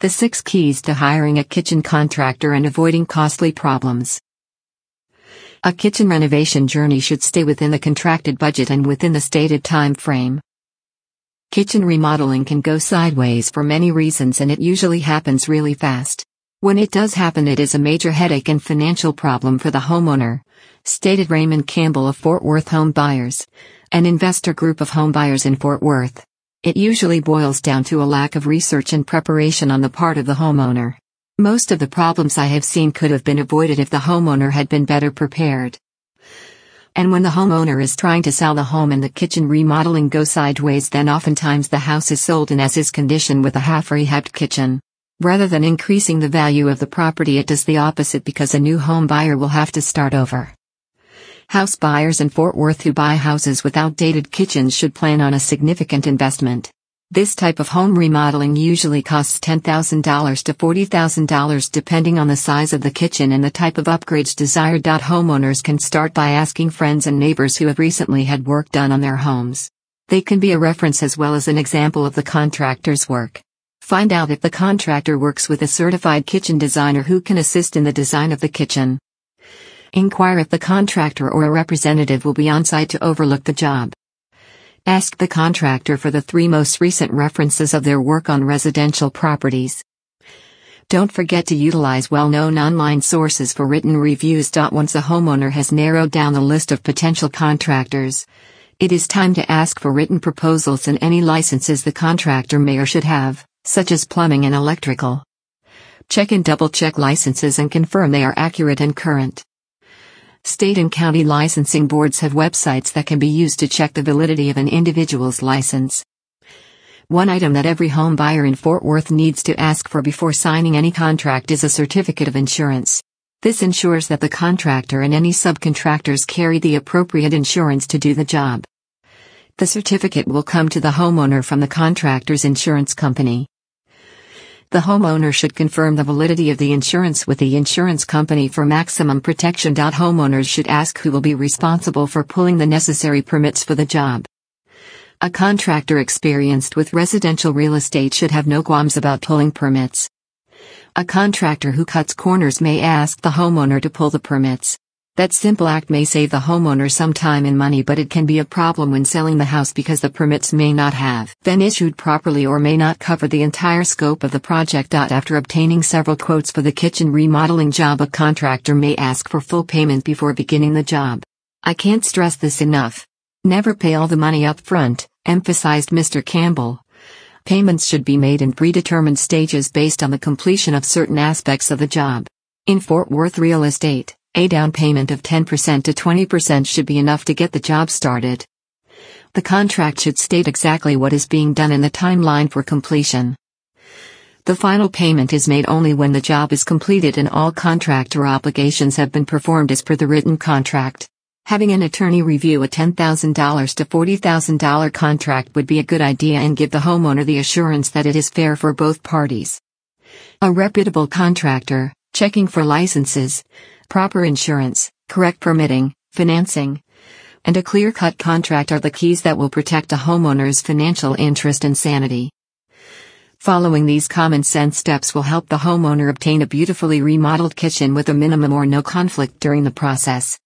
The six keys to hiring a kitchen contractor and avoiding costly problems. A kitchen renovation journey should stay within the contracted budget and within the stated time frame. Kitchen remodeling can go sideways for many reasons and it usually happens really fast. When it does happen, it is a major headache and financial problem for the homeowner, stated Raymond Campbell of Fort Worth Home Buyers, an investor group of home buyers in Fort Worth. It usually boils down to a lack of research and preparation on the part of the homeowner. Most of the problems I have seen could have been avoided if the homeowner had been better prepared. And when the homeowner is trying to sell the home and the kitchen remodeling goes sideways then oftentimes the house is sold in as is condition with a half-rehabbed kitchen. Rather than increasing the value of the property it does the opposite because a new home buyer will have to start over. House buyers in Fort Worth who buy houses with outdated kitchens should plan on a significant investment. This type of home remodeling usually costs $10,000 to $40,000 depending on the size of the kitchen and the type of upgrades desired. Homeowners can start by asking friends and neighbors who have recently had work done on their homes. They can be a reference as well as an example of the contractor's work. Find out if the contractor works with a certified kitchen designer who can assist in the design of the kitchen. Inquire if the contractor or a representative will be on site to overlook the job. Ask the contractor for the three most recent references of their work on residential properties. Don't forget to utilize well-known online sources for written reviews. Once a homeowner has narrowed down the list of potential contractors, it is time to ask for written proposals and any licenses the contractor may or should have, such as plumbing and electrical. Check and double-check licenses and confirm they are accurate and current. State and county licensing boards have websites that can be used to check the validity of an individual's license. One item that every home buyer in Fort Worth needs to ask for before signing any contract is a certificate of insurance. This ensures that the contractor and any subcontractors carry the appropriate insurance to do the job. The certificate will come to the homeowner from the contractor's insurance company. The homeowner should confirm the validity of the insurance with the insurance company for maximum protection. Homeowners should ask who will be responsible for pulling the necessary permits for the job. A contractor experienced with residential real estate should have no qualms about pulling permits. A contractor who cuts corners may ask the homeowner to pull the permits. That simple act may save the homeowner some time and money but it can be a problem when selling the house because the permits may not have been issued properly or may not cover the entire scope of the project. After obtaining several quotes for the kitchen remodeling job a contractor may ask for full payment before beginning the job. I can't stress this enough. Never pay all the money up front, emphasized Mr. Campbell. Payments should be made in predetermined stages based on the completion of certain aspects of the job. In Fort Worth Real Estate, a down payment of 10% to 20% should be enough to get the job started. The contract should state exactly what is being done and the timeline for completion. The final payment is made only when the job is completed and all contractor obligations have been performed as per the written contract. Having an attorney review a $10,000 to $40,000 contract would be a good idea and give the homeowner the assurance that it is fair for both parties. A reputable contractor, checking for licenses, proper insurance, correct permitting, financing, and a clear-cut contract are the keys that will protect a homeowner's financial interest and sanity. Following these common sense steps will help the homeowner obtain a beautifully remodeled kitchen with a minimum or no conflict during the process.